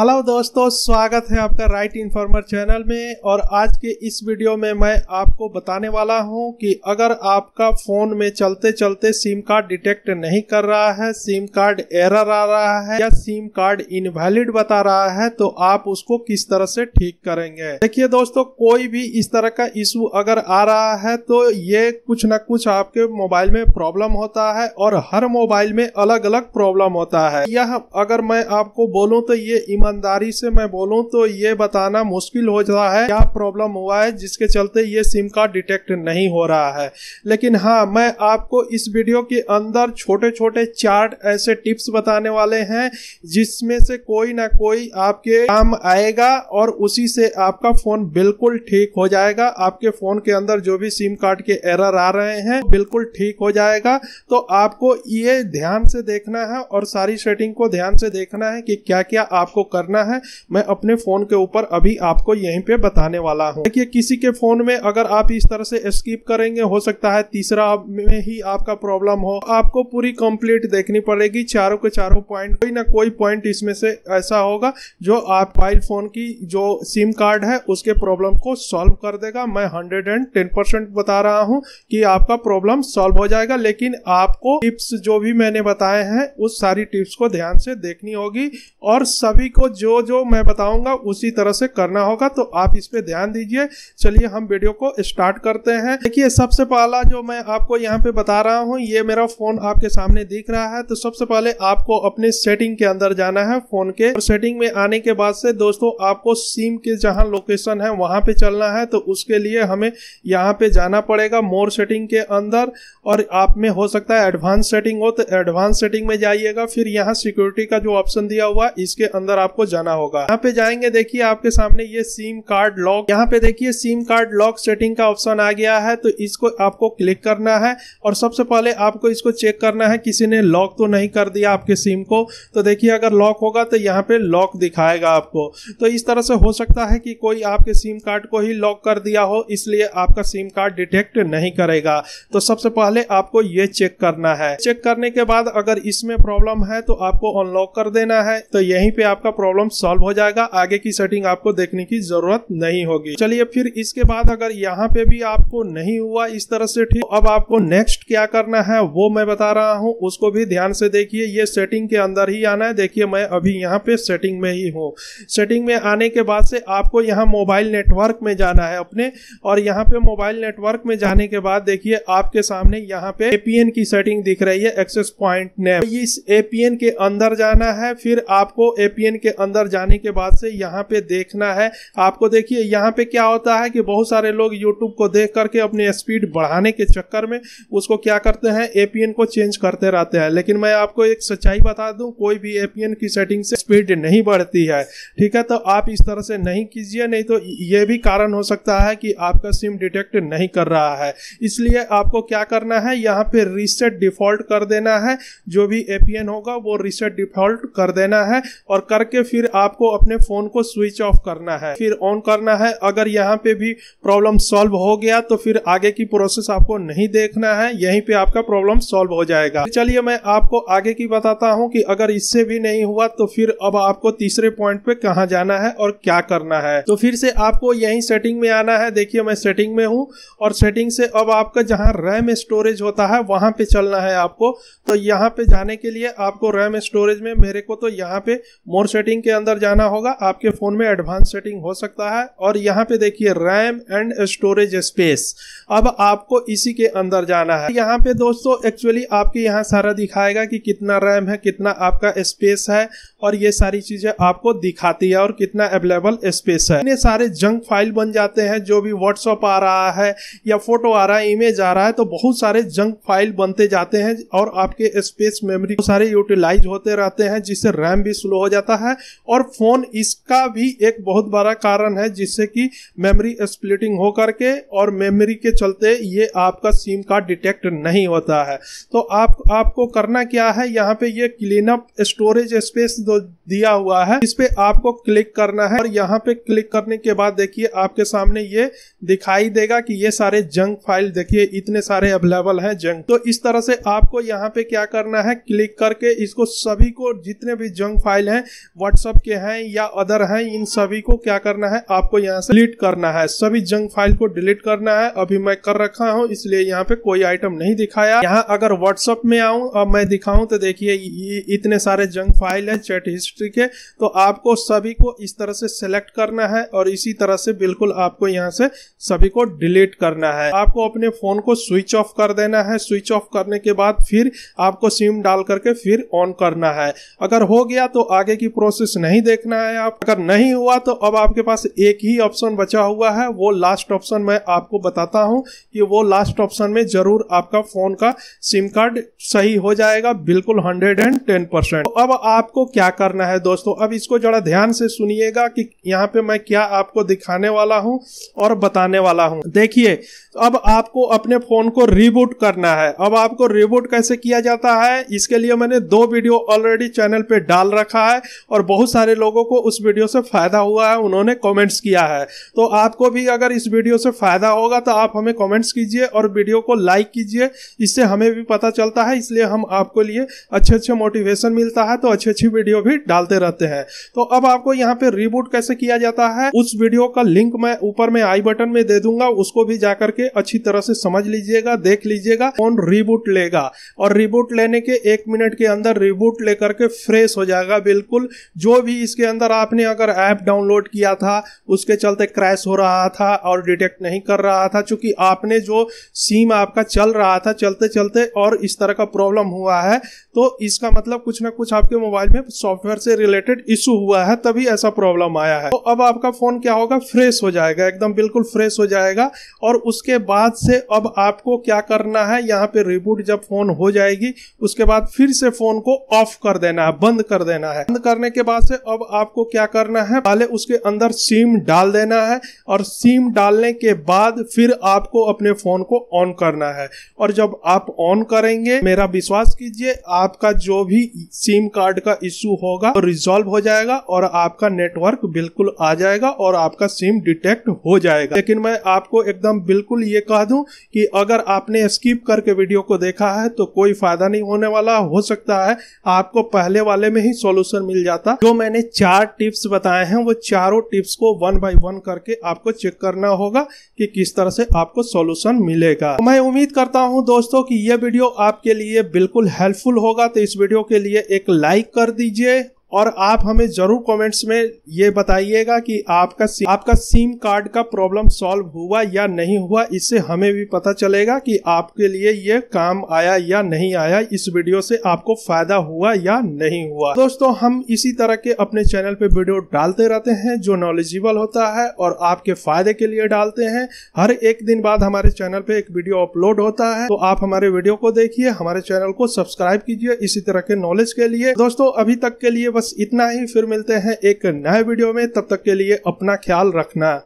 hello दोस्तों स्वागत है आपका राइट इन्फॉर्मर चैनल में और आज के इस वीडियो में मैं आपको बताने वाला हूं कि अगर आपका फोन में चलते चलते सिम कार्ड डिटेक्ट नहीं कर रहा है सिम कार्ड एरर आ रहा है या सिम कार्ड इनवैलिड बता रहा है तो आप उसको किस तरह से ठीक करेंगे देखिए दोस्तों कोई भी इस तरह का इशू अगर आ रहा है तो ये कुछ न कुछ आपके मोबाइल में प्रॉब्लम होता है और हर मोबाइल में अलग अलग प्रॉब्लम होता है यह अगर मैं आपको बोलूँ तो ये ईमानदारी से मैं बोलूं तो ये बताना मुश्किल हो रहा है क्या प्रॉब्लम हुआ है जिसके चलते ये सिम कार्ड डिटेक्ट नहीं हो रहा है लेकिन हाँ मैं आपको इस वीडियो के अंदर छोटे छोटे चार्ट ऐसे टिप्स बताने वाले हैं जिसमें से कोई ना कोई आपके काम आएगा और उसी से आपका फोन बिल्कुल ठीक हो जाएगा आपके फोन के अंदर जो भी सिम कार्ड के एरर आ रहे हैं बिल्कुल ठीक हो जाएगा तो आपको ये ध्यान से देखना है और सारी सेटिंग को ध्यान से देखना है कि क्या क्या आपको कर... करना है मैं अपने फ़ोन के ऊपर अभी आपको यहीं पे बताने वाला हूँ देखिए किसी के फ़ोन में अगर आप इस तरह से स्किप करेंगे हो सकता है तीसरा में ही आपका प्रॉब्लम हो आपको पूरी कंप्लीट देखनी पड़ेगी चारों के चारों पॉइंट कोई ना कोई पॉइंट इसमें से ऐसा होगा जो आप मोबाइल फ़ोन की जो सिम कार्ड है उसके प्रॉब्लम को सॉल्व कर देगा मैं हंड्रेड एंड टेन परसेंट बता रहा हूँ कि आपका प्रॉब्लम सॉल्व हो जाएगा लेकिन आपको टिप्स जो भी मैंने बताए हैं उस सारी टिप्स को ध्यान से देखनी होगी और सभी को आपको जो जो मैं बताऊंगा उसी तरह से करना होगा तो आप इस पर ध्यान दीजिए चलिए हम वीडियो को स्टार्ट करते हैं देखिए सबसे पहला जो मैं आपको यहाँ पे बता रहा हूँ ये मेरा फोन आपके सामने दिख रहा है तो सबसे पहले आपको अपने सेटिंग के अंदर जाना है फोन के और सेटिंग में आने के बाद से दोस्तों आपको सिम के जहाँ लोकेशन है वहां पे चलना है तो उसके लिए हमें यहाँ पे जाना पड़ेगा मोर सेटिंग के अंदर और आप में हो सकता है एडवांस सेटिंग हो तो एडवांस सेटिंग में जाइएगा फिर यहाँ सिक्योरिटी का जो ऑप्शन दिया हुआ इसके अंदर आप आपको जाना होगा यहाँ पे जाएंगे देखिए आपके सामने ये सिम कार्ड लॉक यहाँ पे देखिए सिम कार्ड लॉक सेटिंग का ऑप्शन आ गया है तो इसको आपको क्लिक करना है और सबसे पहले आपको इसको चेक करना है किसी ने लॉक तो नहीं कर दिया आपके सिम को तो देखिए अगर लॉक होगा तो यहाँ पे लॉक दिखाएगा आपको तो इस तरह से हो सकता है कि कोई आपके सिम कार्ड को ही लॉक कर दिया हो इसलिए आपका सिम कार्ड डिटेक्ट नहीं करेगा तो सबसे पहले आपको ये चेक करना है चेक करने के बाद अगर इसमें प्रॉब्लम है तो आपको अनलॉक कर देना है तो यहीं पे आपका प्रॉब्लम सॉल्व हो जाएगा आगे की सेटिंग आपको देखने की जरूरत नहीं होगी चलिए फिर इसके बाद अगर यहाँ पे भी आपको नहीं हुआ इस तरह से ठीक तो अब आपको नेक्स्ट क्या करना है वो मैं बता रहा हूँ उसको भी ध्यान से देखिए ये सेटिंग के अंदर ही आना है देखिए मैं अभी यहाँ पे सेटिंग में ही हूँ सेटिंग में आने के बाद से आपको यहाँ मोबाइल नेटवर्क में जाना है अपने और यहाँ पे मोबाइल नेटवर्क में जाने के बाद देखिए आपके सामने यहाँ पे एपीएन की सेटिंग दिख रही है एक्सेस पॉइंट ने इस एपीएन के अंदर जाना है फिर आपको एपीएन के अंदर जाने के बाद से यहाँ पे देखना है आपको देखिए यहाँ पे क्या होता है कि बहुत सारे लोग यूट्यूब को देख करके अपने स्पीड बढ़ाने के चक्कर में उसको क्या करते हैं एपीएन को चेंज करते रहते हैं लेकिन मैं आपको एक सच्चाई बता दूं कोई भी एपीएन की सेटिंग से स्पीड नहीं बढ़ती है ठीक है तो आप इस तरह से नहीं कीजिए नहीं तो ये भी कारण हो सकता है कि आपका सिम डिटेक्ट नहीं कर रहा है इसलिए आपको क्या करना है यहाँ पे रीसेट डिफॉल्ट कर देना है जो भी एपीएन होगा वो रीसेट डिफॉल्ट कर देना है और करके करके फिर आपको अपने फोन को स्विच ऑफ करना है फिर ऑन करना है अगर यहाँ पे भी प्रॉब्लम सॉल्व हो गया तो फिर आगे की प्रोसेस आपको नहीं देखना है यहीं पे आपका प्रॉब्लम सॉल्व हो जाएगा चलिए मैं आपको आगे की बताता हूँ कि अगर इससे भी नहीं हुआ तो फिर अब आपको तीसरे पॉइंट पे कहाँ जाना है और क्या करना है तो फिर से आपको यही सेटिंग में आना है देखिए मैं सेटिंग में हूँ और सेटिंग से अब आपका जहाँ रैम स्टोरेज होता है वहां पे चलना है आपको तो यहाँ पे जाने के लिए आपको रैम स्टोरेज में मेरे को तो यहाँ पे मोर सेटिंग सेटिंग के अंदर जाना होगा आपके फोन में एडवांस सेटिंग हो सकता है और यहाँ पे देखिए रैम एंड स्टोरेज स्पेस अब आपको इसी के अंदर जाना है यहाँ पे दोस्तों एक्चुअली आपके यहाँ सारा दिखाएगा कि कितना रैम है कितना आपका स्पेस है और ये सारी चीजें आपको दिखाती है और कितना अवेलेबल स्पेस है इतने सारे जंक फाइल बन जाते हैं जो भी व्हाट्सअप आ रहा है या फोटो आ रहा है इमेज आ रहा है तो बहुत सारे जंक फाइल बनते जाते हैं और आपके स्पेस मेमोरी सारे यूटिलाइज होते रहते हैं जिससे रैम भी स्लो हो जाता है और फोन इसका भी एक बहुत बड़ा कारण है जिससे कि मेमोरी स्प्लिटिंग हो करके और मेमोरी के चलते ये आपका सिम कार्ड डिटेक्ट नहीं होता है तो आप आपको करना क्या है यहाँ पे ये क्लीन अप स्टोरेज स्पेस दो दिया हुआ है इस पे आपको क्लिक करना है और यहाँ पे क्लिक करने के बाद देखिए आपके सामने ये दिखाई देगा कि ये सारे जंक फाइल देखिए इतने सारे अवेलेबल हैं जंक तो इस तरह से आपको यहाँ पे क्या करना है क्लिक करके इसको सभी को जितने भी जंक फाइल हैं व्हाट्सअप के हैं या अदर हैं इन सभी को क्या करना है आपको यहाँ से डिलीट करना है सभी जंक फाइल को डिलीट करना है अभी मैं कर रखा हूँ इसलिए यहाँ पे कोई आइटम नहीं दिखाया यहाँ अगर व्हाट्सअप में आऊँ और मैं दिखाऊं तो देखिए इतने सारे जंक फाइल है स्टेट हिस्ट्री के तो आपको सभी को इस तरह से सेलेक्ट करना है और इसी तरह से बिल्कुल आपको यहाँ से सभी को डिलीट करना है आपको अपने फोन को स्विच ऑफ कर देना है स्विच ऑफ करने के बाद फिर आपको सिम डाल करके फिर ऑन करना है अगर हो गया तो आगे की प्रोसेस नहीं देखना है आप अगर नहीं हुआ तो अब आपके पास एक ही ऑप्शन बचा हुआ है वो लास्ट ऑप्शन मैं आपको बताता हूँ कि वो लास्ट ऑप्शन में जरूर आपका फोन का सिम कार्ड सही हो जाएगा बिल्कुल हंड्रेड एंड टेन परसेंट अब आपको क्या क्या करना है दोस्तों अब इसको जरा ध्यान से सुनिएगा कि यहाँ पे मैं क्या आपको दिखाने वाला हूँ और बताने वाला हूँ देखिए अब आपको अपने फ़ोन को रिबूट करना है अब आपको रिबूट कैसे किया जाता है इसके लिए मैंने दो वीडियो ऑलरेडी चैनल पे डाल रखा है और बहुत सारे लोगों को उस वीडियो से फ़ायदा हुआ है उन्होंने कॉमेंट्स किया है तो आपको भी अगर इस वीडियो से फ़ायदा होगा तो आप हमें कॉमेंट्स कीजिए और वीडियो को लाइक कीजिए इससे हमें भी पता चलता है इसलिए हम आपको लिए अच्छे अच्छे मोटिवेशन मिलता है तो अच्छी अच्छी वीडियो वीडियो भी डालते रहते हैं तो अब आपको यहाँ पे रिबूट कैसे किया जाता है उस वीडियो का लिंक मैं ऊपर में आई बटन में दे दूंगा उसको भी जाकर के अच्छी तरह से समझ लीजिएगा देख लीजिएगा फोन रिबूट लेगा और रिबूट लेने के एक मिनट के अंदर रिबूट लेकर के फ्रेश हो जाएगा बिल्कुल जो भी इसके अंदर आपने अगर ऐप डाउनलोड किया था उसके चलते क्रैश हो रहा था और डिटेक्ट नहीं कर रहा था चूंकि आपने जो सीम आपका चल रहा था चलते चलते और इस तरह का प्रॉब्लम हुआ है तो इसका मतलब कुछ ना कुछ आपके मोबाइल में सॉफ्टवेयर से रिलेटेड इशू हुआ है तभी ऐसा प्रॉब्लम आया है तो अब आपका फोन क्या होगा फ्रेश हो जाएगा एकदम बिल्कुल फ्रेश हो जाएगा और उसके बाद से अब आपको क्या करना है यहाँ पे रिबूट जब फोन हो जाएगी उसके बाद फिर से फोन को ऑफ कर देना है बंद कर देना है बंद करने के बाद से अब आपको क्या करना है पहले उसके अंदर सिम डाल देना है और सिम डालने के बाद फिर आपको अपने फोन को ऑन करना है और जब आप ऑन करेंगे मेरा विश्वास कीजिए आपका जो भी सिम कार्ड का इशू होगा तो रिजोल्व हो जाएगा और आपका नेटवर्क बिल्कुल आ जाएगा और आपका सिम डिटेक्ट हो जाएगा लेकिन मैं आपको एकदम बिल्कुल ये कह दूं कि अगर आपने स्किप करके वीडियो को देखा है तो कोई फायदा नहीं होने वाला हो सकता है आपको पहले वाले में ही सोल्यूशन मिल जाता जो मैंने चार टिप्स बताए हैं वो चारों टिप्स को वन बाई वन करके आपको चेक करना होगा कि किस तरह से आपको सोल्यूशन मिलेगा तो मैं उम्मीद करता हूँ दोस्तों की यह वीडियो आपके लिए बिल्कुल हेल्पफुल होगा तो इस वीडियो के लिए एक लाइक कर दीजिए Didier और आप हमें जरूर कमेंट्स में ये बताइएगा कि आपका सी, आपका सिम कार्ड का प्रॉब्लम सॉल्व हुआ या नहीं हुआ इससे हमें भी पता चलेगा कि आपके लिए ये काम आया या नहीं आया इस वीडियो से आपको फायदा हुआ या नहीं हुआ दोस्तों हम इसी तरह के अपने चैनल पे वीडियो डालते रहते हैं जो नॉलेजेबल होता है और आपके फायदे के लिए डालते हैं हर एक दिन बाद हमारे चैनल पे एक वीडियो अपलोड होता है तो आप हमारे वीडियो को देखिए हमारे चैनल को सब्सक्राइब कीजिए इसी तरह के नॉलेज के लिए दोस्तों अभी तक के लिए बस इतना ही फिर मिलते हैं एक नए वीडियो में तब तक के लिए अपना ख्याल रखना